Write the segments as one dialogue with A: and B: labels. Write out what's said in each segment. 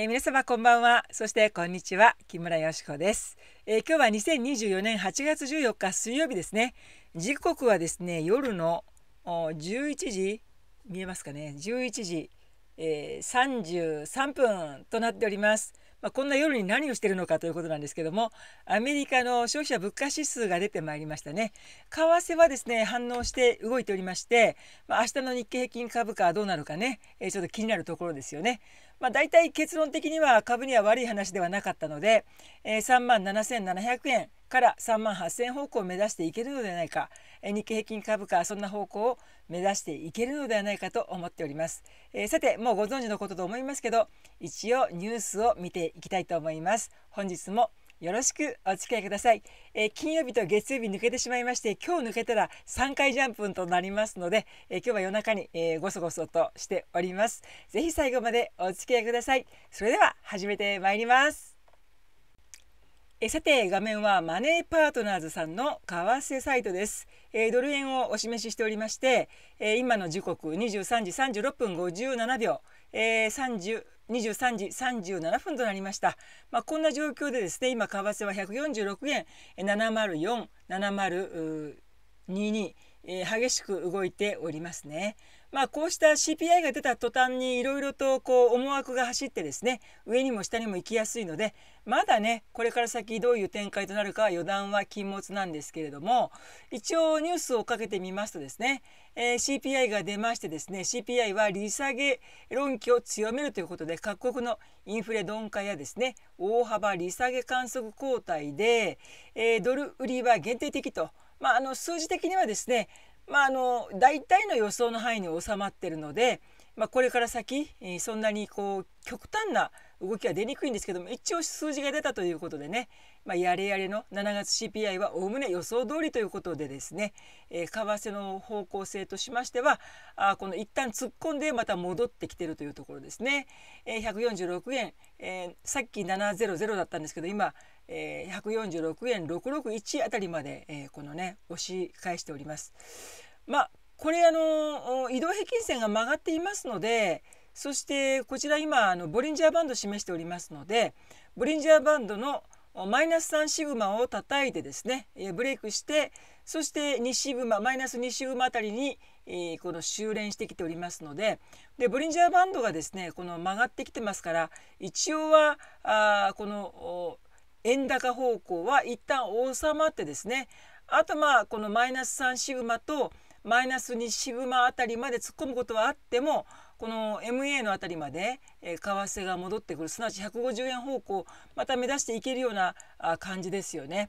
A: えー、皆様こんばんはそしてこんにちは木村よしこです、えー、今日は2024年8月14日水曜日ですね時刻はですね夜の11時見えますかね11時、えー、33分となっておりますまあ、こんな夜に何をしてるのかということなんですけどもアメリカの消費者物価指数が出てまいりましたね為替はですね反応して動いておりまして、まあ、明日の日経平均株価はどうなるかね、えー、ちょっと気になるところですよねまあ、大体結論的には株には悪い話ではなかったので、えー、3万7700円から3万8000円方向を目指していけるのではないか、えー、日経平均株価はそんな方向を目指していけるのではないかと思っております、えー、さてもうご存知のことと思いますけど一応ニュースを見ていきたいと思います本日もよろしくお付き合いください、えー、金曜日と月曜日抜けてしまいまして今日抜けたら3回ジャンプとなりますので、えー、今日は夜中に、えー、ごそごそとしておりますぜひ最後までお付き合いくださいそれでは始めてまいりますえさて画面はマネーパートナーズさんの為替サイトです、えー、ドル円をお示ししておりまして、えー、今の時刻23時36分57秒えー、30 23時37分となりました、まあ、こんな状況でですね今為替は146円7047022、えー、激しく動いておりますね。まあ、こうした CPI が出た途端にいろいろとこう思惑が走ってですね上にも下にも行きやすいのでまだねこれから先どういう展開となるかは予断は禁物なんですけれども一応ニュースをかけてみますとですね、えー、CPI が出ましてですね CPI は利下げ論拠を強めるということで各国のインフレ鈍化やですね大幅利下げ観測後退で、えー、ドル売りは限定的と。まあ、あの数字的にはですねまあ、あの大体の予想の範囲に収まってるので、まあ、これから先そんなにこう極端な動きは出にくいんですけども一応数字が出たということでね、まあ、やれやれの7月 CPI はおおむね予想通りということでですね、えー、為替の方向性としましてはあこの一旦突っ込んでまた戻ってきてるというところですね、えー、146円、えー、さっき700だったんですけど今え146円661あたりまで、えこのね押し返しております。まあこれあの移動平均線が曲がっていますのでそしてこちら今あのボリンジャーバンド示しておりますのでボリンジャーバンドのマイナス3シグマを叩いてですねブレイクしてそして2シグママイナス2シグマあたりに、えこの修練してきておりますのででボリンジャーバンドがですねこの曲がってきてますから一応はあこの円高方向は一旦収まってですねあとまあこのマイナス3シグマとマイナス2シグマあたりまで突っ込むことはあってもこの MA のあたりまで、え為替が戻ってくるすなわち150円方向また目指していけるようなあ感じですよね。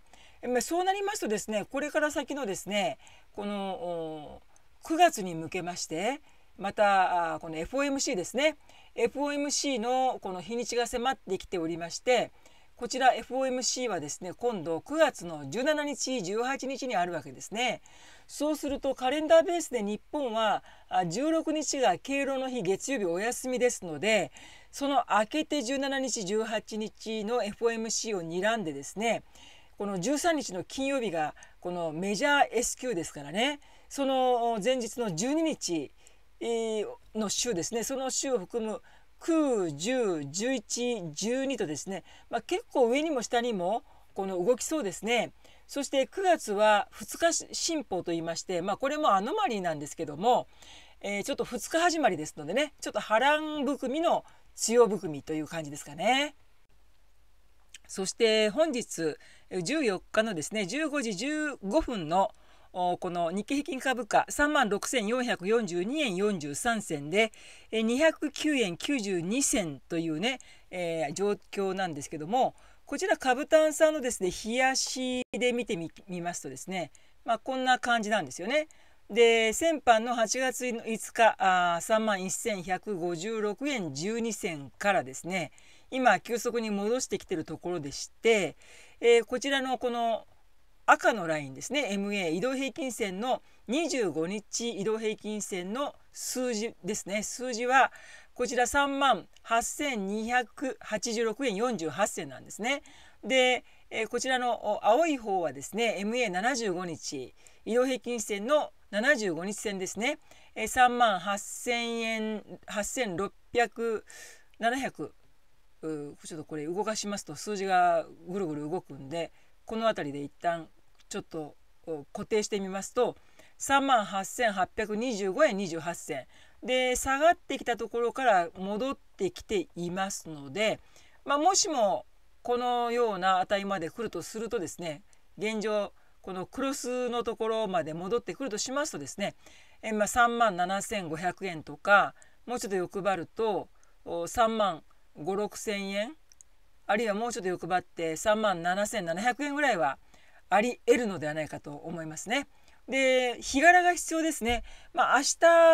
A: そうなりますとですねこれから先のですねこの9月に向けましてまたこの FOMC ですね FOMC のこの日にちが迫ってきておりましてこちら FOMC はですね今度9月の17日18日にあるわけですねそうするとカレンダーベースで日本は16日が敬老の日月曜日お休みですのでその明けて17日18日の FOMC を睨んでですねこの13日の金曜日がこのメジャー S q ですからねその前日の12日の週ですねその週を含む9、10、11、12とですね、まあ、結構上にも下にもこの動きそうですね。そして9月は2日進歩といいまして、まあ、これもアノマリーなんですけども、えー、ちょっと2日始まりですのでねちょっと波乱含みの強含みという感じですかね。そして本日14日のですね15時15分のこの日経平均株価3万6442円43銭で209円92銭というね、えー、状況なんですけどもこちら株さんのですね冷しで見てみますとですね、まあ、こんな感じなんですよね。で先般の8月5日あ3万1156円12銭からですね今急速に戻してきてるところでして、えー、こちらのこの赤のラインですね MA 移動平均線の25日移動平均線の数字ですね数字はこちら3万8286円48銭なんですね。で、えこちらの青い方はですね MA75 日移動平均線の75日線ですね、え3万8000円8600 700ちょっとこれ動かしますと数字がぐるぐる動くんでこの辺りで一旦ちょっと固定してみますと3万8825円28銭で下がってきたところから戻ってきていますので、まあ、もしもこのような値まで来るとするとですね現状このクロスのところまで戻ってくるとしますとですね、えまあ、3万7500円とかもうちょっと欲張ると3万5 6 0 0 0円あるいはもうちょっと欲張って3万7700円ぐらいはあり得るのではないかと思いますね。で日柄が必要ですね、まあ、明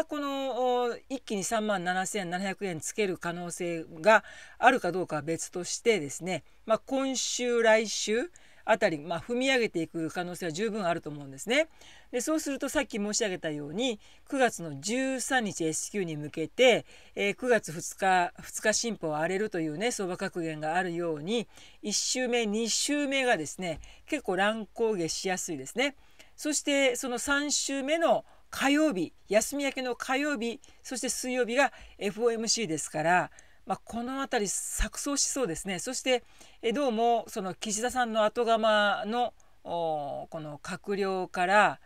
A: 日この一気に3万7700円つける可能性があるかどうかは別としてですね、まあ、今週来週あたり、まあ、踏み上げていく可能性は十分あると思うんですね。でそうするとさっき申し上げたように9月の13日 S q に向けて、えー、9月2日2日進歩は荒れるというね相場格言があるように1週目2週目がですね結構乱高下しやすいですね。そしてその3週目の火曜日休み明けの火曜日そして水曜日が FOMC ですから、まあ、この辺り錯綜しそうですねそしてえどうもその岸田さんの後釜のこの閣僚から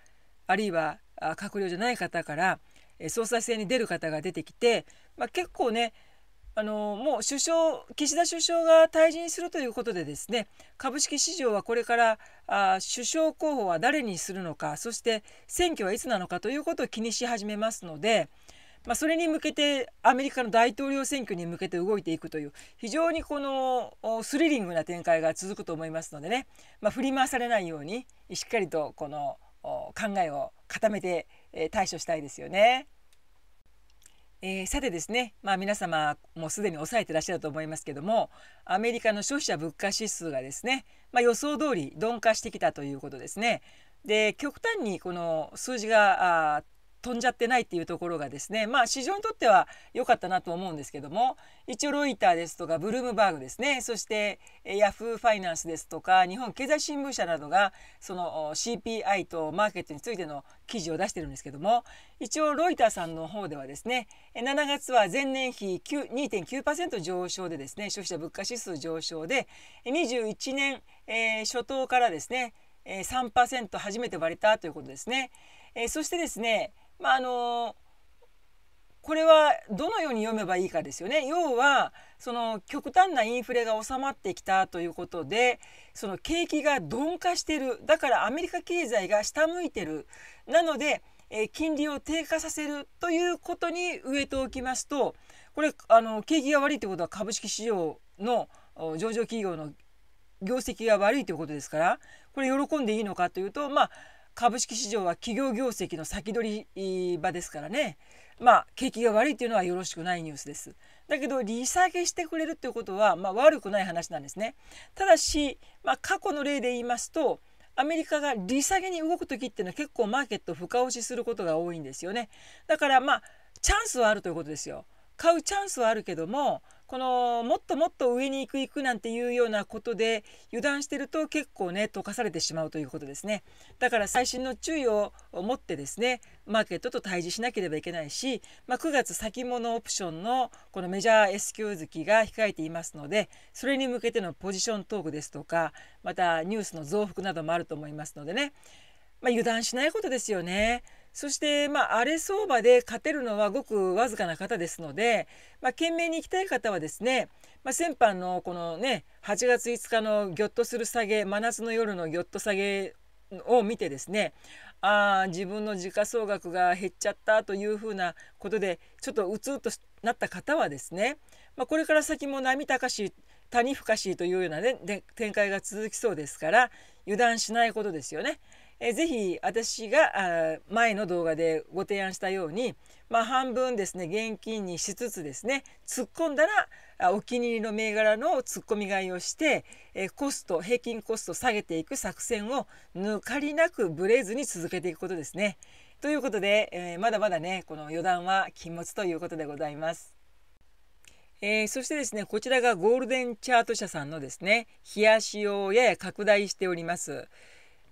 A: あるいは閣僚じゃない方から総裁選に出る方が出てきて、まあ、結構ねあのもう首相岸田首相が退陣するということでですね株式市場はこれからあ首相候補は誰にするのかそして選挙はいつなのかということを気にし始めますので、まあ、それに向けてアメリカの大統領選挙に向けて動いていくという非常にこのスリリングな展開が続くと思いますのでね、まあ、振り回されないようにしっかりとこの考えを固めて、え対処したいですよね。えー、さてですね、まあ、皆様もうすでに抑えてらっしゃると思いますけどもアメリカの消費者物価指数がですね、まあ、予想通り鈍化してきたということですね。で極端にこの数字が飛んじゃってないっていうところがですねまあ市場にとっては良かったなと思うんですけども一応ロイターですとかブルームバーグですねそしてヤフーファイナンスですとか日本経済新聞社などがその CPI とマーケットについての記事を出してるんですけども一応ロイターさんの方ではですね7月は前年比2.9%上昇でですね消費者物価指数上昇で21年、えー、初頭からですね3%初めて割れたということですね。えー、そしてですねまあ、あのこれはどのように読めばいいかですよね。要はその極端なインフレが収まってきたということでその景気が鈍化してるだからアメリカ経済が下向いてるなので、え金利を低下させるということに植えておきますとこれあの景気が悪いということは株式市場の上場企業の業績が悪いということですからこれ喜んでいいのかというとまあ株式市場は企業業績の先取り場ですからねまあ景気が悪いというのはよろしくないニュースです。だけど利下げしてくれるっていうことは、まあ、悪くない話なんですね。ただし、まあ、過去の例で言いますとアメリカが利下げに動く時っていうのは結構マーケット深押しすることが多いんですよね。だからまあチャンスはあるということですよ。買うチャンスはあるけどもこのもっともっと上に行く行くなんていうようなことで油断してると結構ね溶かされてしまうということですねだから最新の注意を持ってですねマーケットと対峙しなければいけないし、まあ、9月先物オプションのこのメジャー S q 好きが控えていますのでそれに向けてのポジショントークですとかまたニュースの増幅などもあると思いますのでね、まあ、油断しないことですよね。そして、まあ、荒れ相場で勝てるのはごくわずかな方ですので、まあ、懸命に行きたい方はですね、まあ、先般のこのね8月5日のぎょっとする下げ真夏の夜のぎょっと下げを見てですねあ自分の時価総額が減っちゃったというふうなことでちょっとうつうとなった方はですね、まあ、これから先も波高し谷深しというような、ね、展開が続きそうですから油断しないことですよね。えぜひ私が前の動画でご提案したように、まあ、半分ですね現金にしつつですね突っ込んだらお気に入りの銘柄の突っ込み買いをして、えコスト平均コストを下げていく作戦を抜かりなくブレずに続けていくことですね。ということで、えー、まだまだねこの余談は禁物ということでございます。えー、そしてですねこちらがゴールデンチャート社さんのですね冷やしをやや拡大しております。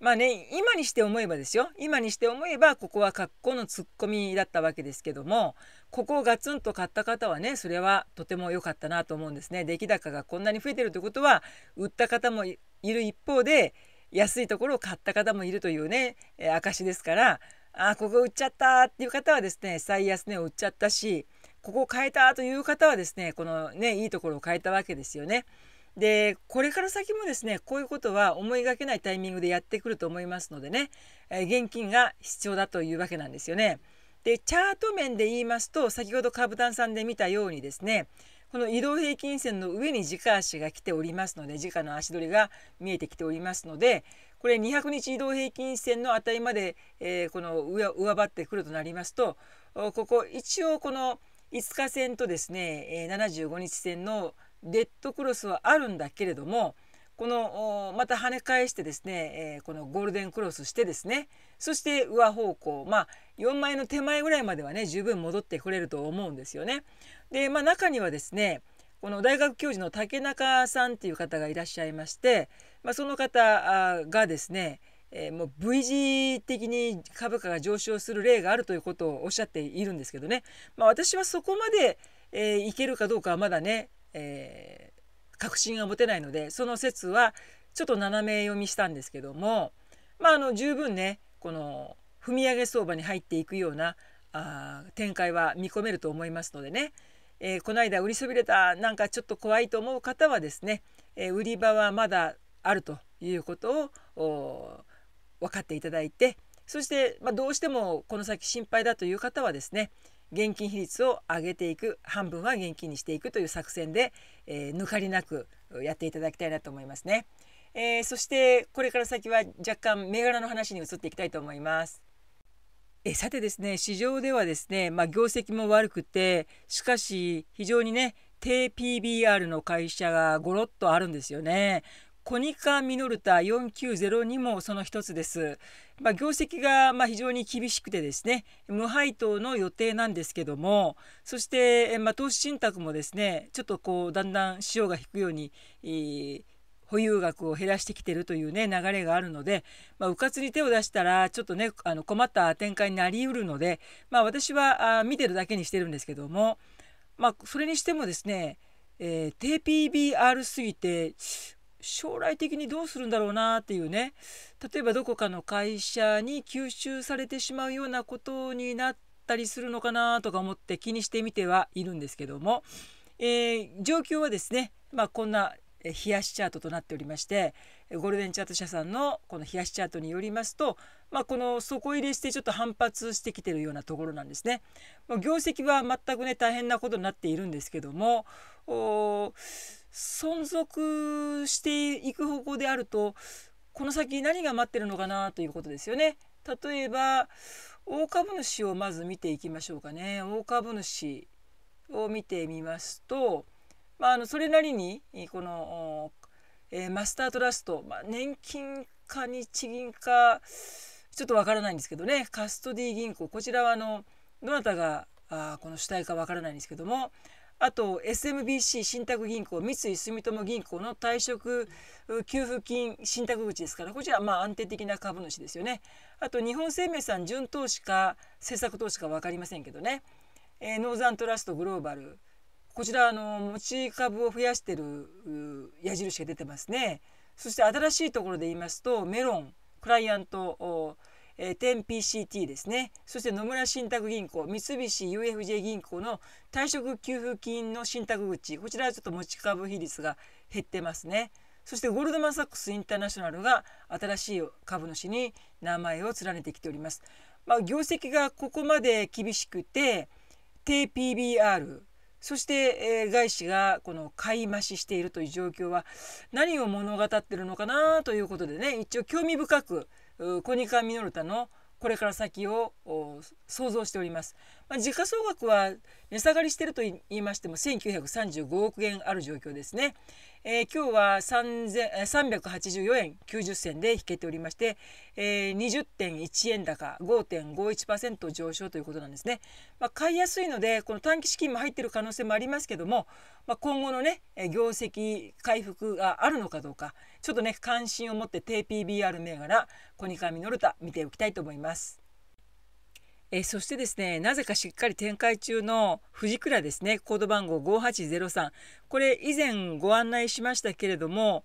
A: まあね今にして思えばですよ今にして思えばここは格好のツッコミだったわけですけどもここをガツンと買った方はねそれはとても良かったなと思うんですね出来高がこんなに増えてるということは売った方もいる一方で安いところを買った方もいるというね、え証ですからあここ売っちゃったっていう方はですね最安値を売っちゃったしここを変えたという方はですねこのねいいところを変えたわけですよね。でこれから先もですねこういうことは思いがけないタイミングでやってくると思いますのでね、え現金が必要だというわけなんですよね。でチャート面で言いますと先ほど株ンさんで見たようにですねこの移動平均線の上に軸足が来ておりますので軸の足取りが見えてきておりますのでこれ200日移動平均線の値まで、えー、この上張ってくるとなりますとここ一応この5日線とですね75日線のデッドクロスはあるんだけれどもこのまた跳ね返してですね、えー、このゴールデンクロスしてですねそして上方向まあ4枚の手前ぐらいまではね十分戻ってくれると思うんですよね。でまあ中にはですねこの大学教授の竹中さんっていう方がいらっしゃいまして、まあ、その方がですねえー、もう V 字的に株価が上昇する例があるということをおっしゃっているんですけどね、まあ、私はそこまで、えー、いけるかどうかはまだねえー、確信が持てないのでその説はちょっと斜め読みしたんですけども、まあ、あの十分ねこの踏み上げ相場に入っていくようなあ展開は見込めると思いますのでね、えー、この間売りそびれたなんかちょっと怖いと思う方はですね、えー、売り場はまだあるということを分かっていただいてそして、まあ、どうしてもこの先心配だという方はですね、現金比率を上げていく半分は現金にしていくという作戦で、えー、抜かりなくやっていただきたいなと思いますね、えー、そしてこれから先は若干銘柄の話に移っていきたいと思いますえさてですね市場ではですね、まあ、業績も悪くてしかし非常にね低 PBR の会社がゴロッとあるんですよね。コニカミノルタ4902もその一つです。まあ、業績がま非常に厳しくてですね無配当の予定なんですけどもそしてま投資信託もですねちょっとこうだんだん潮が引くように、えー保有額を減らしてきてるというね流れがあるので、まあ、うかつに手を出したらちょっとねあの困った展開になりうるので、まあ、私はあ見てるだけにしてるんですけども、まあ、それにしてもですね、えー、t PBR すぎて将来的にどうするんだろうなっていうね例えばどこかの会社に吸収されてしまうようなことになったりするのかなとか思って気にしてみてはいるんですけども、えー、状況はですね、まあ、こんな冷やしチャートとなっておりましてゴールデンチャート社さんのこの冷やしチャートによりますと、まあ、この底入れしてちょっと反発してきてるようなところなんですね。業績は全くね大変なことになっているんですけども存続していく方向であるとこの先何が待ってるのかなということですよね。例えば大株主をまず見ていきましょうかね。大株主を見てみますと、まあ、あのそれなりにこの、えー、マスタートラスト、まあ、年金か日銀かちょっとわからないんですけどねカストディ銀行こちらはあのどなたがあこの主体かわからないんですけどもあと SMBC 信託銀行三井住友銀行の退職給付金信託口ですからこちらまあ安定的な株主ですよねあと日本生命さん準投資か政策投資か分かりませんけどね、えー、ノーザントラストグローバルこちらあの持ち株を増やしてる矢印が出てますねそして新しいところで言いますとメロンクライアントえー、天 PCT ですねそして野村信託銀行三菱 UFJ 銀行の退職給付金の信託口こちらはちょっと持ち株比率が減ってますねそしてゴールドマン・サックス・インターナショナルが新しい株主に名前を連ねてきております、まあ、業績がここまで厳しくて低 PBR そして、え外資がこの買い増ししているという状況は何を物語ってるのかなということでね一応興味深くコニカミノルタのこれから先を想像しておりますまあ、時価総額は値下がりしていると言いましても1935億円ある状況ですね。えー、今日は384円90銭で引けておりまして、えー、20.1円高5.51%上昇ということなんですね。まあ、買いやすいのでこの短期資金も入っている可能性もありますけども、まあ、今後のね業績回復があるのかどうかちょっとね関心を持って低 PBR 銘柄コニカミノルタ見ておきたいと思います。えそしてですねなぜかしっかり展開中の藤倉ですねコード番号5803これ以前ご案内しましたけれども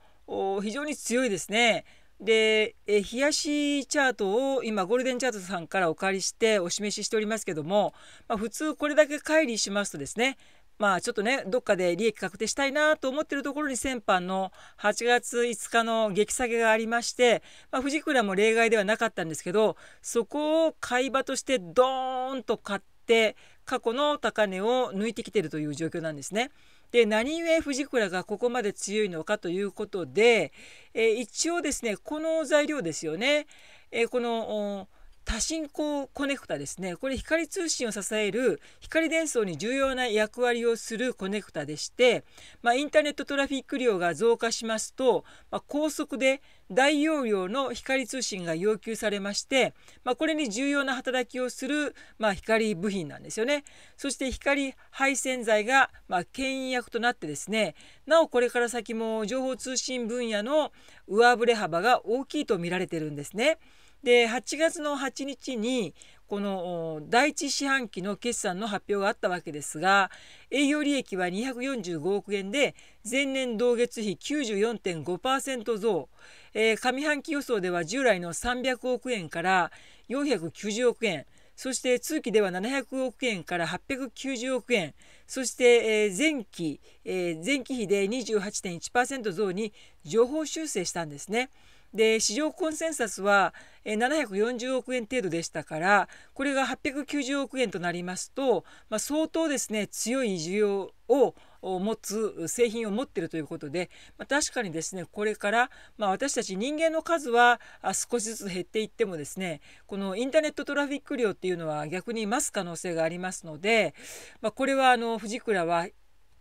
A: 非常に強いですね。で、え冷やしチャートを今ゴールデンチャートさんからお借りしてお示ししておりますけども、まあ、普通これだけ乖離しますとですねまあちょっとねどっかで利益確定したいなと思ってるところに先般の8月5日の激下げがありまして、まあ、倉も例外ではなかったんですけどそこを買い場としてドーンと買って過去の高値を抜いてきてるという状況なんですね。で何故藤倉がここまで強いのかということで、えー、一応ですねこの材料ですよね、えー、この多進行コネクタですねこれ光通信を支える光伝送に重要な役割をするコネクタでして、まあ、インターネットトラフィック量が増加しますと、まあ、高速で大容量の光通信が要求されまして、まあ、これに重要な働きをする、まあ、光部品なんですよねそして光配線材が、まあ、牽引役となってですねなおこれから先も情報通信分野の上振れ幅が大きいと見られてるんですね。で8月の8日にこの第1四半期の決算の発表があったわけですが営業利益は245億円で前年同月比94.5%増、えー、上半期予想では従来の300億円から490億円そして通期では700億円から890億円そして、前期、前期比で28.1%増に上方修正したんですね。で市場コンセンサスは740億円程度でしたからこれが890億円となりますと、まあ、相当ですね強い需要を持つ製品を持ってるということで、まあ、確かにですねこれから、まあ、私たち人間の数は少しずつ減っていってもですねこのインターネットトラフィック量っていうのは逆に増す可能性がありますので、まあ、これはあの藤倉は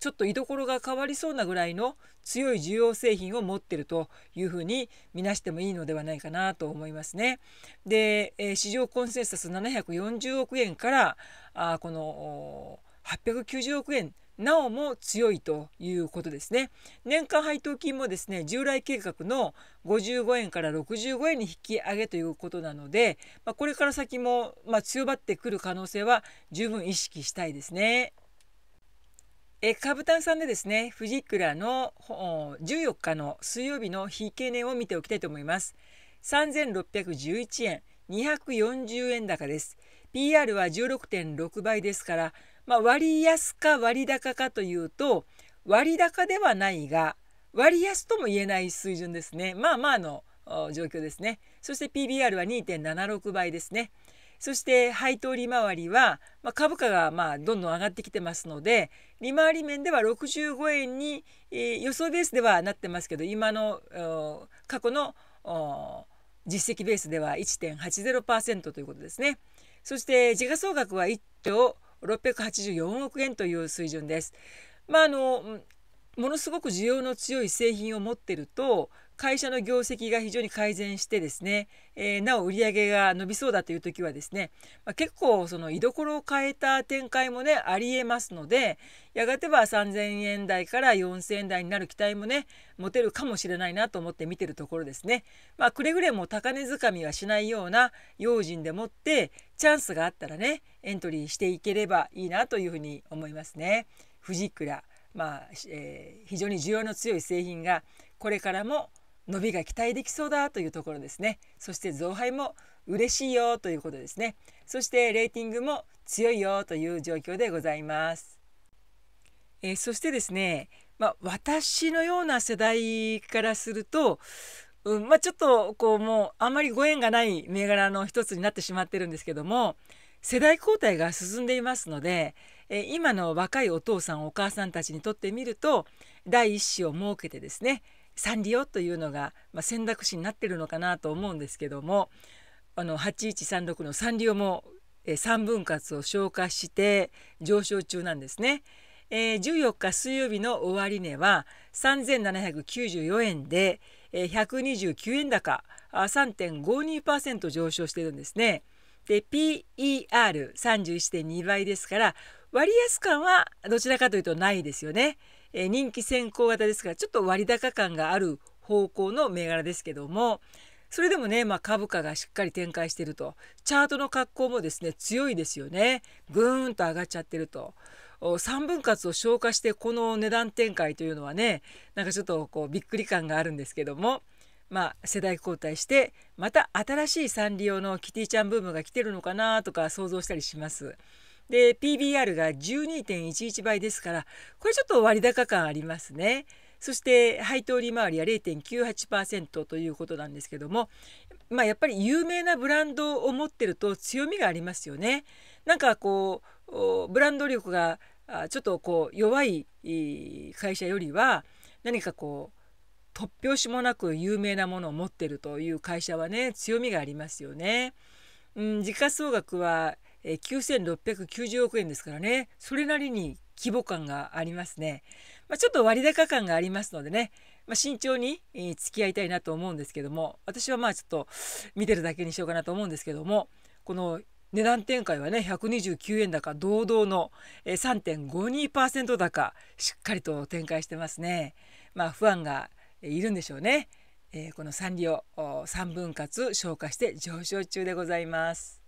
A: ちょっと居所が変わりそうなぐらいの強い需要製品を持ってるというふうに見なしてもいいのではないかなと思いますね。で、えー、市場コンセンサス740億円からあこの890億円なおも強いということですね。年間配当金もですね従来計画の55円から65円に引き上げということなので、まあ、これから先も、まあ、強まってくる可能性は十分意識したいですね。え株単さんでですねフジクラの14日の水曜日の日経年を見ておきたいと思います3611円240円高です PR は16.6倍ですから、まあ、割安か割高かというと割高ではないが割安とも言えない水準ですねまあまあの状況ですねそして PBR は2.76倍ですねそして配当利回りは、まあ、株価がまあどんどん上がってきてますので利回り面では65円に、えー、予想ベースではなってますけど今の過去の実績ベースでは1.80%ということですね。そして時価総額は1兆684億円という水準です。まあ、あのものすごく需要の強い製品を持ってると会社の業績が非常に改善してですね、えー、なお売上げが伸びそうだという時はですね、まあ、結構その居所を変えた展開もねありえますのでやがては3,000円台から4,000円台になる期待もね持てるかもしれないなと思って見てるところですね。まあ、くれぐれも高値掴みはしないような用心でもってチャンスがあったらねエントリーしていければいいなというふうに思いますね。藤倉まあえー、非常に需要の強い製品がこれからも伸びが期待できそうだというところですねそして増配も嬉しいよということですねそしてレーティングも強いよという状況でございます、えー、そしてですねまあ、私のような世代からすると、うんまあ、ちょっとこうもうあんまりご縁がない銘柄の一つになってしまってるんですけども世代交代が進んでいますので、えー、今の若いお父さんお母さんたちにとってみると第一子を設けてですねサンリオというのが、まあ、選択肢になってるのかなと思うんですけどもあの8136のサンリオも、え3分割を消化して上昇中なんですね。えー、14日水曜日の終値は3794円で、えー、129円高3.52%上昇してるんですね。で PER31.2 倍ですから割安感はどちらかというとないですよね。えー、人気先行型ですからちょっと割高感がある方向の銘柄ですけどもそれでもね、まあ、株価がしっかり展開してるとチャートの格好もですね強いですよねぐーんと上がっちゃってると3分割を消化してこの値段展開というのはねなんかちょっとこうびっくり感があるんですけども。まあ、世代交代してまた新しいサンリオのキティちゃんブームが来てるのかなとか想像したりします。で PBR が12.11倍ですからこれちょっと割高感ありますね。そして配当利回りは0.98%ということなんですけども、まあ、やっぱり有名なブランドを持ってると強みがありますよね。なんかこうブランド力がちょっとこう弱い会社よりは何かこう突拍子もなく有名なものを持ってるという会社はね強みがありますよね。うん、時価総額はえー、9690億円ですからねそれなりに規模感がありますね、まあ、ちょっと割高感がありますのでね、まあ、慎重に、付き合いたいなと思うんですけども私はまあちょっと見てるだけにしようかなと思うんですけどもこの値段展開はね129円高堂々の3.52%高しっかりと展開してますね。まあ不安がいるんでしょうね。えー、このサンリオ3分割消化して上昇中でございます。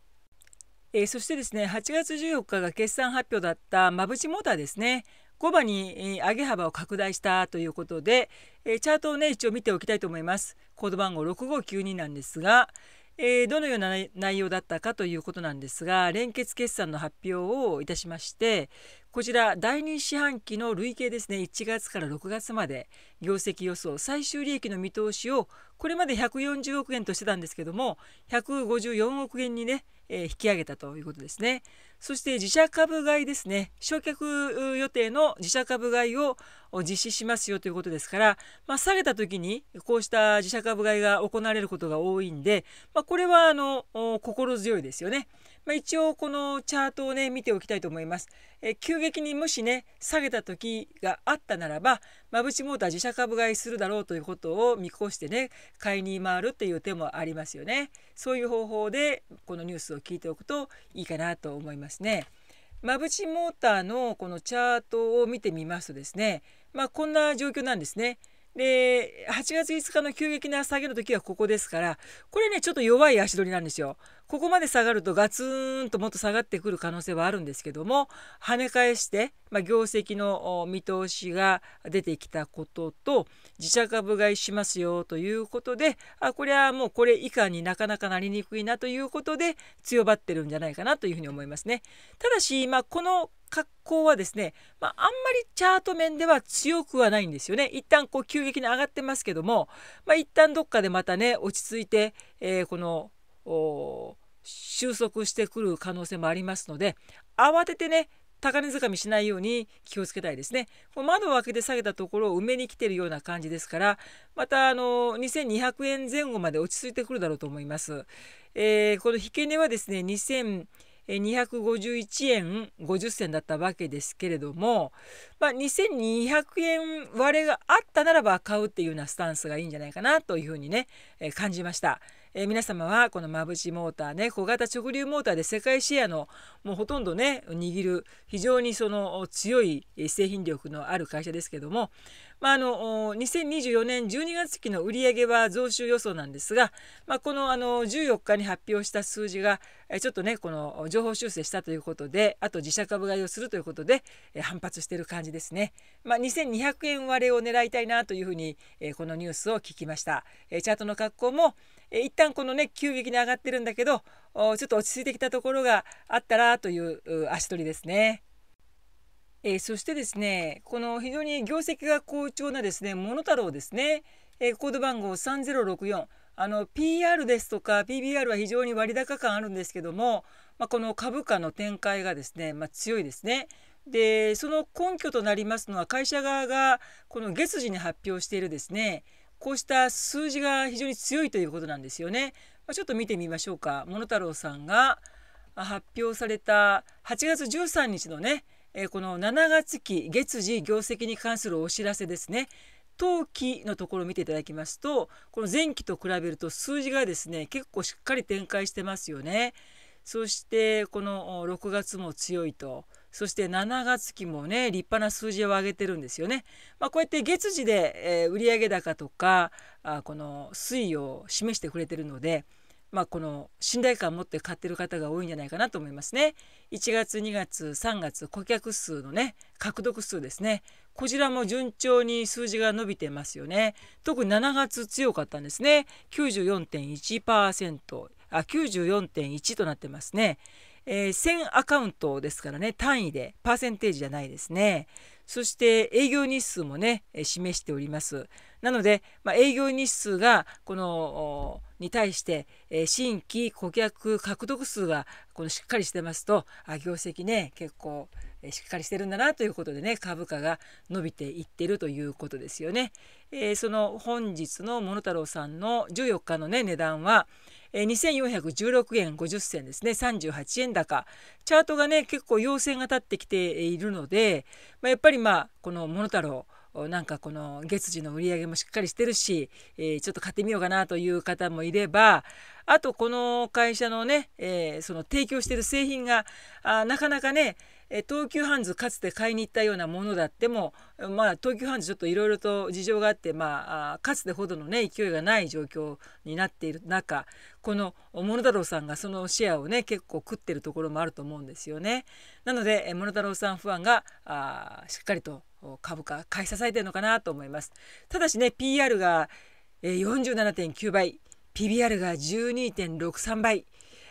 A: えー、そしてですね8月14日が決算発表だったマブチモーターですね5番に上げ幅を拡大したということで、えー、チャートをね一応見ておきたいと思いますコード番号6592なんですが、えー、どのような内容だったかということなんですが連結決算の発表をいたしましてこちら第2四半期の累計ですね1月から6月まで業績予想最終利益の見通しをこれまで140億円としてたんですけども154億円にねえ引き上げたということですね。そして自社株買いですね。焼却予定の自社株買いを実施しますよということですから、まあ、下げた時にこうした自社株買いが行われることが多いんで、まあ、これはあの心強いですよね。まあ、一応このチャートをね見ておきたいと思います。え急激にもしね下げた時があったならば馬淵モーター自社株買いするだろうということを見越してね買いに回るっていう手もありますよね。そういう方法でこのニュースを聞いておくといいかなと思いますね。馬淵モーターのこのチャートを見てみますとですねまあこんな状況なんですね。で8月5日の急激な下げの時はここですからこれねちょっと弱い足取りなんですよ。ここまで下がるとガツンともっと下がってくる可能性はあるんですけども跳ね返して、まあ、業績の見通しが出てきたことと自社株買いしますよということであこれはもうこれ以下になかなかなりにくいなということで強まってるんじゃないかなというふうに思いますね。ただし、まあ、この格好はですね、まあ、あんまりチャート面では強くはないんですよね一旦こう急激に上がってますけども、まあ、一旦どっかでまたね落ち着いて、えー、この収束してくる可能性もありますので慌ててね高値掴みしないように気をつけたいですね。窓を開けて下げたところを埋めに来ているような感じですから、またあの2200円前後まで落ち着いてくるだろうと思います。えー、この引け値はですね、2 0 251円50銭だったわけですけれども、まあ、2200円割れがあったならば買うっていうようなスタンスがいいんじゃないかなというふうにね、え感じました。え皆様はこのまぶちモーターね小型直流モーターで世界シェアのもうほとんどね握る非常にその強い製品力のある会社ですけどもまあ、あの2024年12月期の売上は増収予想なんですが、まあ、このあの14日に発表した数字がちょっとねこの情報修正したということであと自社株買いをするということで反発している感じですね、まあ、2200円割れを狙いたいなというふうにこのニュースを聞きましたチャートの格好も一旦このね急激に上がってるんだけどちょっと落ち着いてきたところがあったらという足取りですね。えー、そしてですねこの非常に業績が好調なですねモノタロウですね、えー、コード番号3064あの PR ですとか PBR は非常に割高感あるんですけども、まあ、この株価の展開がですね、まあ、強いですね。でその根拠となりますのは会社側がこの月次に発表しているですねこうした数字が非常に強いということなんですよね。まあ、ちょっと見てみましょうか。モノタロウさんが発表された8月13日のねえー、この7月期月次業績に関するお知らせですね当期のところを見ていただきますとこの前期と比べると数字がですね結構しっかり展開してますよね。そしてこの6月も強いとそして7月期もね立派な数字を上げてるんですよね。まあ、こうやって月次で、えー、売上高とかあこの推移を示してくれてるのでまあ、この信頼感を持って買ってる方が多いんじゃないかなと思いますね。1月2月3月顧客数のね獲得数ですねこちらも順調に数字が伸びてますよね。特に7月強かったんですね。94.1%あ94.1となってますね。えー、1000アカウントですからね単位でパーセンテージじゃないですね。そして営業日数もね示しております。なので、まあ、営業日数がこのに対して、え新規顧客獲得数がこのしっかりしてますとあ業績ね結構、えしっかりしてるんだなということでね株価が伸びていってるということですよね。えー、その本日のモノタロウさんの14日のね値段は、え2416円50銭ですね38円高チャートがね結構陽線が立ってきているので、まあ、やっぱりまあこの「モノタロウ」なんかこの月次の売り上げもしっかりしてるし、えー、ちょっと買ってみようかなという方もいればあとこの会社のね、えー、その提供してる製品があなかなかね、え東急ハンズかつて買いに行ったようなものだっても、まあ、東急ハンズちょっといろいろと事情があって、まあ、かつてほどの、ね、勢いがない状況になっている中この物太郎さんがそのシェアをね結構食ってるところもあると思うんですよね。なので物太郎さん不安があしっかりと株価買い支えてるのかなと思います。ただしね PR が47.9倍 PBR が12.63倍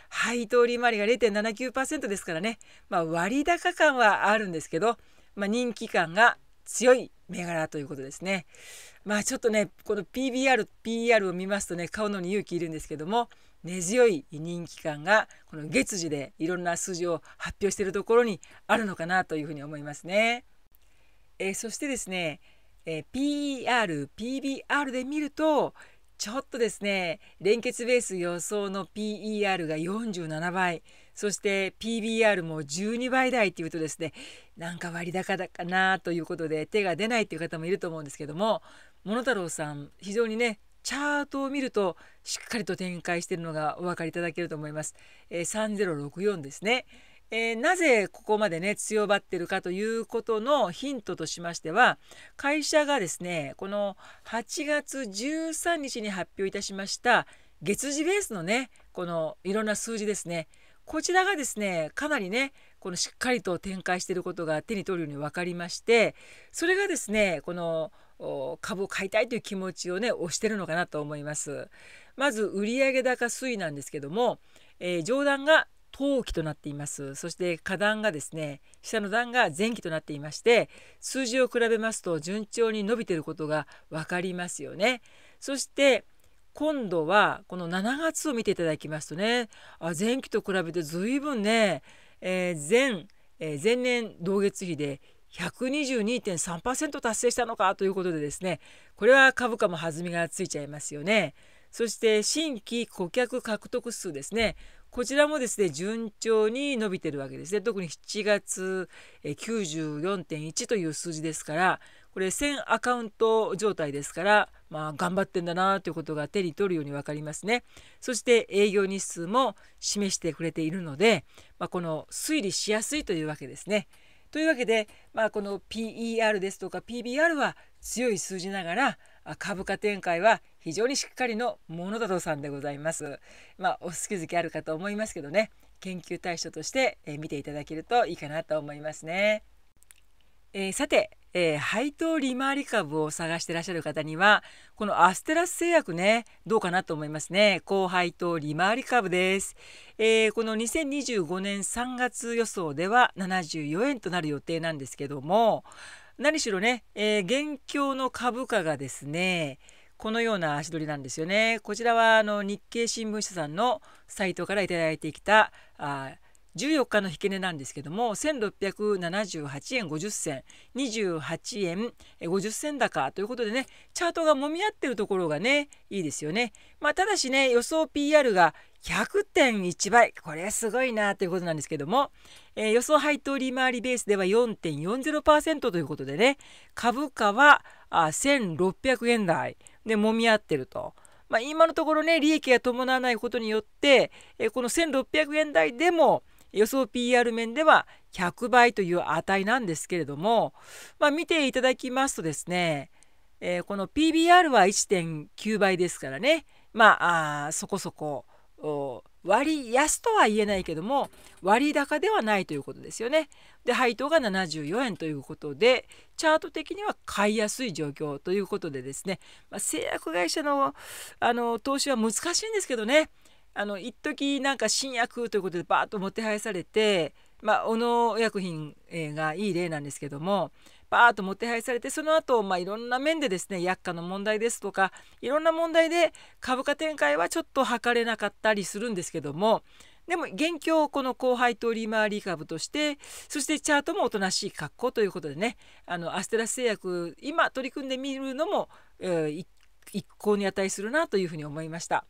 A: 配当利回りが0.79%ですからね、まあ、割高感はあるんですけど、まあ、人気感が強い銘柄ということですね。まあちょっとねこの PBR、PR を見ますとね買うのに勇気いるんですけども根強い人気感がこの月次でいろんな数字を発表しているところにあるのかなというふうに思いますね。えー、そしてですね、えー、PR、PBR で見ると、ちょっとですね連結ベース予想の PER が47倍そして PBR も12倍台っていうとですねなんか割高だかなということで手が出ないっていう方もいると思うんですけどもモノタロウさん非常にねチャートを見るとしっかりと展開しているのがお分かりいただけると思います。えー、3064ですね。えー、なぜここまでね強まってるかということのヒントとしましては会社がですねこの8月13日に発表いたしました月次ベースのねこのいろんな数字ですねこちらがですねかなりねこのしっかりと展開していることが手に取るように分かりましてそれがですねこの株を買いたいという気持ちをね押してるのかなと思います。まず売上高推移なんですけども、えー、上段が陶器となっていますそして下段がですね下の段が前期となっていまして数字を比べますと順調に伸びていることが分かりますよね。そして今度はこの7月を見ていただきますとねあ前期と比べて随分ね、えー、前、えー、前年同月比で122.3%達成したのかということでですねこれは株価も弾みがついちゃいますよね。そして新規顧客獲得数ですねこちらもですね、順調に伸びてるわけですね。特に7月94.1という数字ですから、これ1000アカウント状態ですから、まあ、頑張ってんだなということが手に取るように分かりますね。そして営業日数も示してくれているので、まあ、この推理しやすいというわけですね。というわけで、まあ、この PER ですとか PBR は強い数字ながら株価展開は非常にしっかりの物里さんでございます。まあ、お好き好きあるかと思いますけどね研究対象として、え見ていただけるといいかなと思いますね。えー、さて、えー、配当利回り株を探してらっしゃる方にはこのアステラス製薬ねどうかなと思いますね高配当利回り株です、えー、この2025年3月予想では74円となる予定なんですけども何しろね、えー、現況の株価がですねこのような足取りなんですよね。こちらはあの日経新聞社さんのサイトから頂いてきたあ14日の引け値なんですけども1678円50銭28円50銭高ということでねチャートがもみ合ってるところがねいいですよね。まあ、ただしね予想 PR が100.1倍これすごいなということなんですけども、えー、予想配当利回りベースでは4.40%ということでね株価はあ1600円台で揉み合ってると。まあ、今のところね、利益が伴わないことによって、えこの1600円台でも予想 PR 面では100倍という値なんですけれども、まあ、見ていただきますとですね、えー、この PBR は1.9倍ですからね、まあ、あそこそこ割安とは言えないけども割高ではないということですよね。で配当が74円ということでチャート的には買いやすい状況ということでですね、まあ、製薬会社のあの投資は難しいんですけどねあの一時なんか新薬ということでバーッともてはやされて、まあ、小野薬品がいい例なんですけどもバーッともてはやされてその後、まあいろんな面でですね薬価の問題ですとかいろんな問題で株価展開はちょっと測れなかったりするんですけどもでも現況をこの後輩と利回り株としてそしてチャートもおとなしい格好ということでねあのアステラス製薬今取り組んでみるのも、えー、一向に値するなというふうに思いました。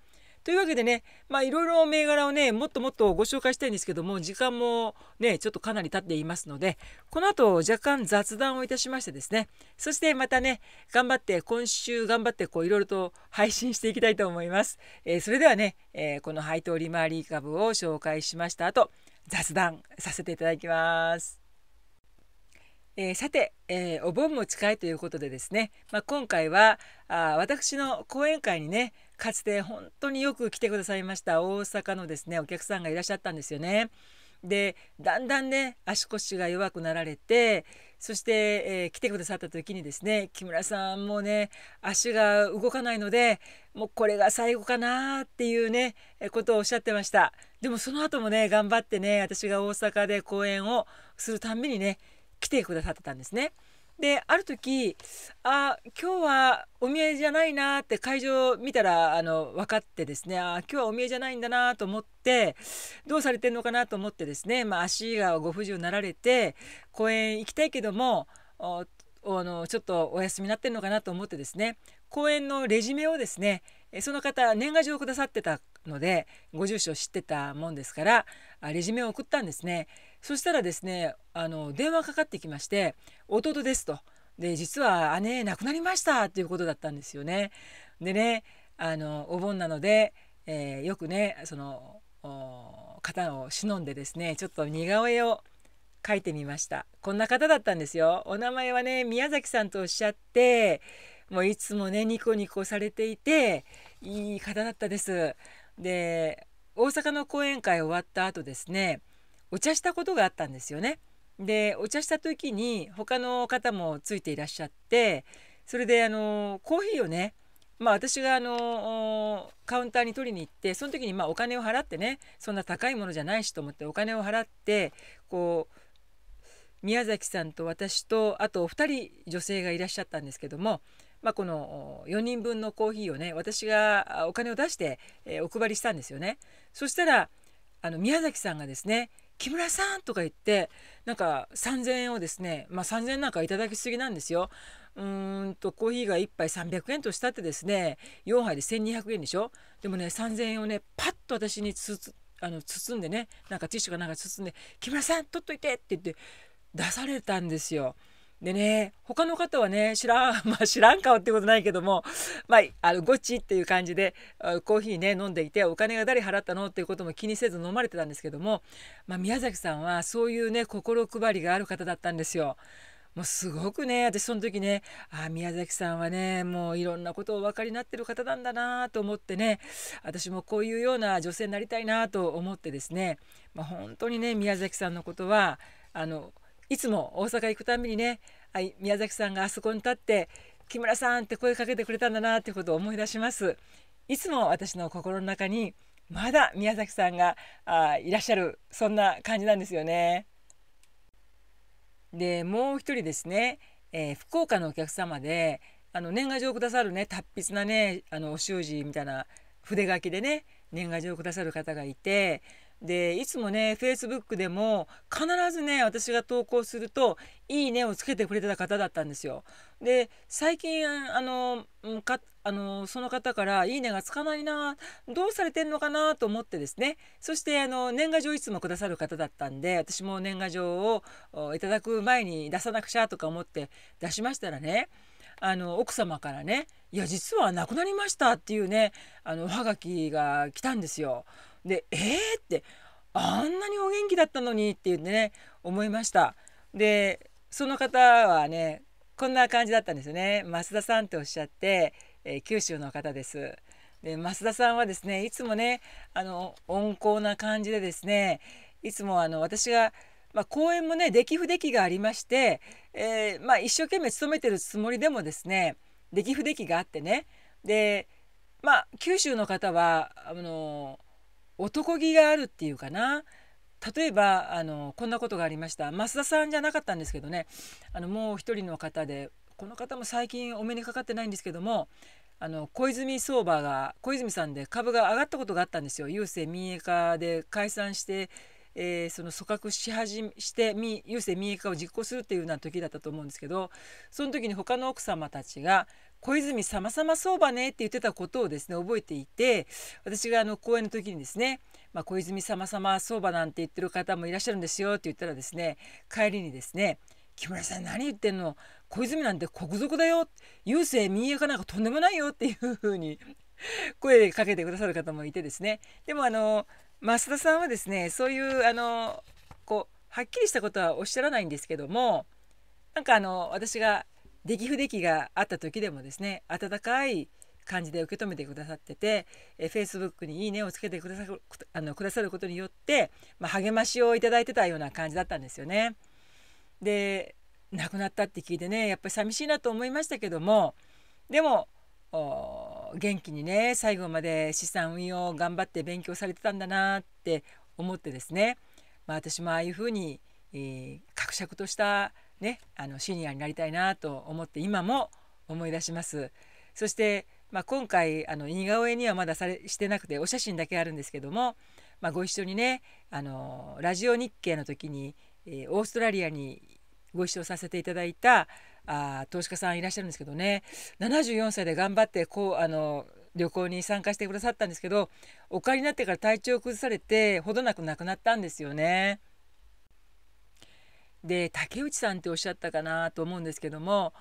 A: というわけでね、まあいろいろ銘柄をね、もっともっとご紹介したいんですけども、時間もね、ちょっとかなり経っていますので、この後若干雑談をいたしましてですね、そしてまたね、頑張って、今週頑張ってこういろいろと配信していきたいと思います。えー、それではね、えー、この配当利回り株を紹介しました後、雑談させていただきます。えー、さて、えー、お盆も近いということでですね、まあ、今回はあ私の講演会にね、かつて本当によく来てくださいました大阪のですねお客さんがいらっしゃったんですよね。でだんだんね足腰が弱くなられてそして、えー、来てくださった時にですね木村さんもね足が動かないのでもうこれが最後かなっていうねことをおっしゃってましたでもその後もね頑張ってね私が大阪で公演をするたんびにね来てくださってたんですね。である時あ今日はお見合いじゃないなって会場見たらあの分かってですねあ今日はお見合いじゃないんだなと思ってどうされてんのかなと思ってですね、まあ、足がご不自由になられて公園行きたいけどもあのちょっとお休みになってるのかなと思ってですね公園のレジメをですねその方年賀状をくださってたのでご住所を知ってたもんですからレジメを送ったんですね。そしたらですねあの電話かかってきまして「弟です」と。で実は姉亡くなりましたっていうことだったんですよね。でねあのお盆なので、えー、よくねその方を忍んでですねちょっと似顔絵を描いてみましたこんな方だったんですよお名前はね宮崎さんとおっしゃってもういつもねニコニコされていていい方だったですで大阪の講演会終わった後ですねお茶したことがあったんですよね。でお茶した時に他の方もついていらっしゃってそれであのコーヒーをねまあ私があのカウンターに取りに行ってその時にまあお金を払ってねそんな高いものじゃないしと思ってお金を払ってこう宮崎さんと私とあとお二人女性がいらっしゃったんですけども、まあ、この4人分のコーヒーをね私がお金を出して、えお配りしたんですよね。そしたらあの宮崎さんがですね木村さんとか言ってなんか3,000円をですね、まあ、3,000円なんかいただきすぎなんですよ。うんとコーヒーが1杯300円としたってですね4杯で1,200円でしょでもね3,000円をねパッと私につあの包んでねなんかティッシュかなんか包んで「木村さん取っといて」って言って出されたんですよ。でね他の方はね知らん まあ知らん顔ってことないけどもまああのゴチっていう感じでコーヒーね飲んでいてお金が誰払ったのっていうことも気にせず飲まれてたんですけども、まあ、宮崎さんはそういうね心配りがある方だったんですよ。もうすごくね私その時ねあ宮崎さんはねもういろんなことをお分かりになってる方なんだなと思ってね私もこういうような女性になりたいなと思ってですね、まあ、本当にね宮崎さんのことはあのいつも大阪行くたびにね、はい、宮崎さんがあそこに立って「木村さん」って声かけてくれたんだなってことを思い出します。いつも私の心の中にまだ宮崎さんがあいらっしゃるそんな感じなんですよね。でもう一人ですね、えー、福岡のお客様であの年賀状をくださるね達筆なねあのお習字みたいな筆書きでね年賀状をくださる方がいてでいつもねフェイスブックでも必ずね私が投稿すると「いいね」をつけてくれてた方だったんですよ。で最近あのかあのその方から「いいね」がつかないなどうされてんのかなと思ってですねそしてあの年賀状いつもくださる方だったんで私も年賀状をいただく前に出さなくちゃとか思って出しましたらねあの奥様からね「いや実は亡くなりました」っていうねあのおはがきが来たんですよ。でえーってあんなにお元気だったのにって言ってね思いましたでその方はねこんな感じだったんですよね増田さんっておっしゃって、えー、九州の方ですで増田さんはですねいつもねあの温厚な感じでですねいつもあの私がまあ、講演もね出来不出来がありまして、えー、まあ、一生懸命勤めてるつもりでもですね出来不出来があってねでまあ九州の方はあの男気があるっていうかな例えばあのこんなことがありました増田さんじゃなかったんですけどねあのもう一人の方でこの方も最近お目にかかってないんですけどもあの小泉相場が小泉さんで株が上がったことがあったんですよ郵政民営化で解散して、えー、その組閣し始めして郵政民営化を実行するっていうような時だったと思うんですけどその時に他の奥様たちが小泉様様相場ねって言ってたことをですね覚えていて私があの講演の時にですね、まあ、小泉様ま相場なんて言ってる方もいらっしゃるんですよって言ったらですね帰りにですね木村さん何言ってんの小泉なんて国賊だよ郵政民営化なんかとんでもないよっていうふうに 声かけてくださる方もいてですねでもあの増田さんはですねそういうあのこうはっきりしたことはおっしゃらないんですけどもなんかあの私が出来不出来があった時でもですね温かい感じで受け止めてくださってて、え Facebook に「いいね」をつけてくださるあのくださることによって、まあ、励ましをいただいてたような感じだったんですよね。で亡くなったって聞いてねやっぱり寂しいなと思いましたけどもでも元気にね最後まで資産運用を頑張って勉強されてたんだなって思ってですね、まあ、私もああいうふうに、えー、格尺としたねあのシニアになりたいなと思って今も思い出します。そして、まあ、今回あの似顔絵にはまだされしてなくてお写真だけあるんですけども、まあ、ご一緒にねあのラジオ日経の時に、えー、オーストラリアにご一緒させていただいたあ投資家さんいらっしゃるんですけどね74歳で頑張ってこうあの旅行に参加してくださったんですけどお帰りになってから体調を崩されてほどなく亡くなったんですよね。で竹内さんっておっしゃったかなと思うんですけども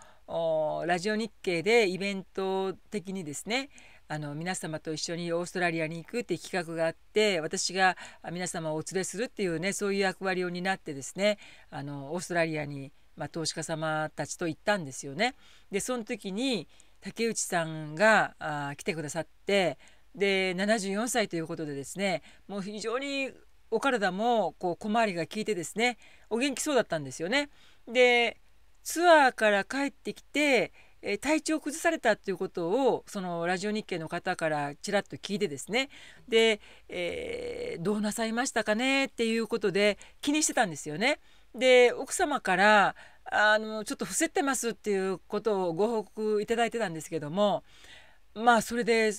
A: ラジオ日経でイベント的にですねあの皆様と一緒にオーストラリアに行くっていう企画があって私が皆様をお連れするっていうねそういう役割を担ってですねあのオーストラリアに、まあ、投資家様たちと行ったんですよね。でその時に竹内さんがあ来てくださってで74歳ということでですねもう非常にお体もこう小回りが効いてですねお元気そうだったんですよね。でツアーから帰ってきて、え体調を崩されたっていうことをそのラジオ日経の方からちらっと聞いてですねで、えー、どうなさいましたかねっていうことで気にしてたんですよね。で奥様からあのちょっと伏せてますっていうことをご報告いただいてたんですけどもまあそれで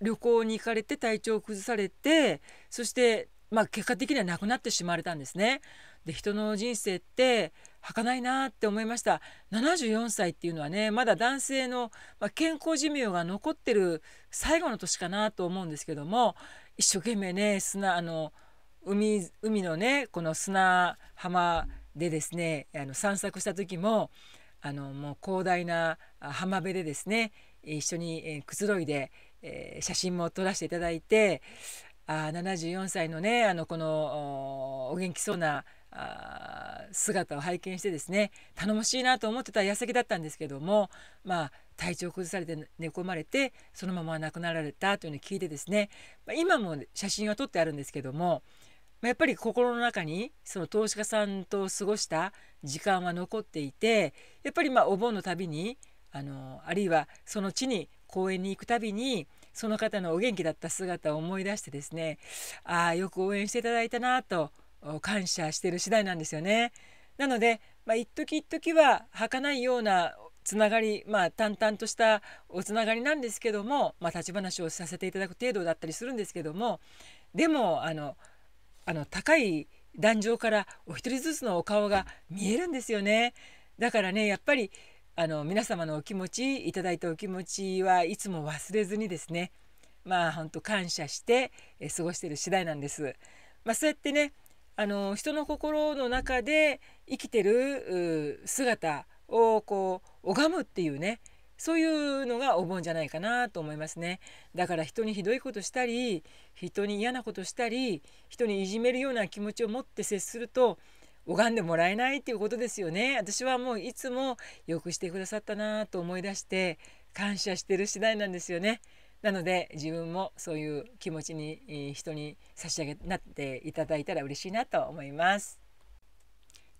A: 旅行に行かれて体調を崩されてそしてまあ、結果的には亡くなってしまわれたんですね。で人の人生って儚いなって思いました74歳っていうのはねまだ男性の、健康寿命が残ってる最後の年かなと思うんですけども一生懸命ね砂あの海海のねこの砂浜でですねあの散策した時もあのもう広大な浜辺でですね一緒にくつろいで、えー、写真も撮らせていただいてあ74歳のねあのこのお元気そうな姿を拝見してですね頼もしいなと思ってた矢先だったんですけどもまあ体調を崩されて寝込まれてそのまま亡くなられたというのを聞いてですね、今も写真は撮ってあるんですけども、やっぱり心の中にその投資家さんと過ごした時間は残っていてやっぱりまあお盆の度にあのあるいはその地に公園に行く度にその方のお元気だった姿を思い出してですねああよく応援していただいたなと感謝してる次第なんですよね。なので、まあ、一時一時は儚いようなつながりまあ淡々としたおつながりなんですけども、まあ、立ち話をさせていただく程度だったりするんですけどもでもあのあの高い壇上からお一人ずつのお顔が見えるんですよね。だからねやっぱりあの皆様のお気持ちいただいたお気持ちはいつも忘れずにですねまあ本当感謝して、過ごしている次第なんです。まあ、そうやってねあの人の心の中で生きてる姿をこう拝むっていうねそういうのがお盆じゃないかなと思いますねだから人にひどいことしたり人に嫌なことしたり人にいじめるような気持ちを持って接すると拝んでもらえないっていうことですよね私はもういつもよくしてくださったなと思い出して感謝してる次第なんですよねなので自分もそういう気持ちに人に差し上げなっていただいたら嬉しいなと思います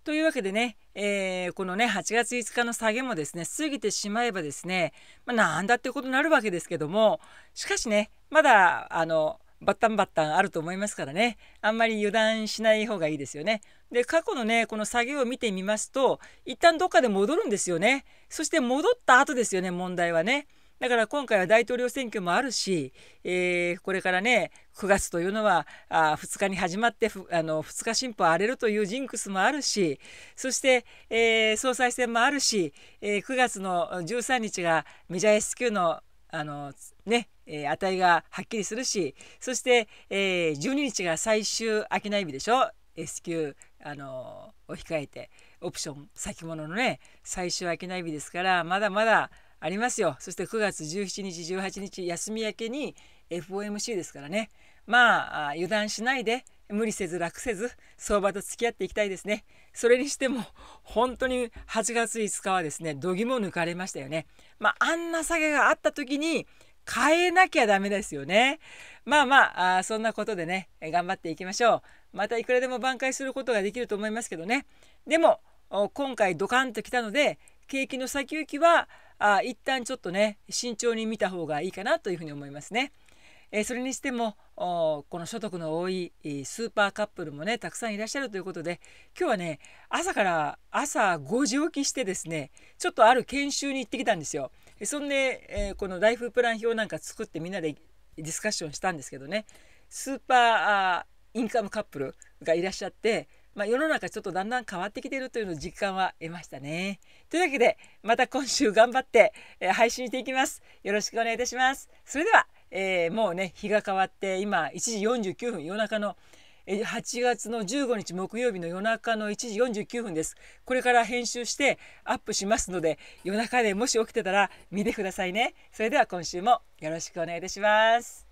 A: というわけでね、えー、このね8月5日の下げもですね過ぎてしまえばですね、まあ、なんだってことになるわけですけどもしかしねまだあのバッタンバッタンあると思いますからねあんまり油断しない方がいいですよね。で過去のねこの下げを見てみますと一旦どっかで戻るんですよね。そして戻った後ですよね問題はね。だから今回は大統領選挙もあるし、えー、これからね9月というのはあ2日に始まってあの2日進歩荒れるというジンクスもあるしそして、えー、総裁選もあるし、えー、9月の13日がメジャー S q のあのね、えー、値がはっきりするしそして、えー、12日が最終商い日でしょ S q あのを控えてオプション先物ののね最終商い日ですからまだまだありますよそして9月17日18日休み明けに FOMC ですからねまあ油断しないで無理せず楽せず相場と付き合っていきたいですねそれにしても本当に8月5日はですね度肝抜かれましたよねまあ、あんな下げがあった時に変えなきゃダメですよねまあまあそんなことでね頑張っていきましょうまたいくらでも挽回することができると思いますけどねでも今回ドカンときたので景気の先行きはあ一旦ちょっとね慎重に見た方がいいかなというふうに思いますね。えそれにしてもこの所得の多いスーパーカップルもねたくさんいらっしゃるということで今日はね朝から朝5時起きしてですねちょっとある研修に行ってきたんですよ。そんで、えこのライフプラン表なんか作ってみんなでディスカッションしたんですけどねスーパーインカムカップルがいらっしゃってまあ、世の中ちょっとだんだん変わってきてるというのを実感は得ましたね。というわけでまた今週頑張って配信していきます。よろしくお願いいたします。それではえー、もうね日が変わって今1時49分夜中の8月の15日木曜日の夜中の1時49分です。これから編集してアップしますので夜中でもし起きてたら見てくださいね。それでは今週もよろしくお願いいたします。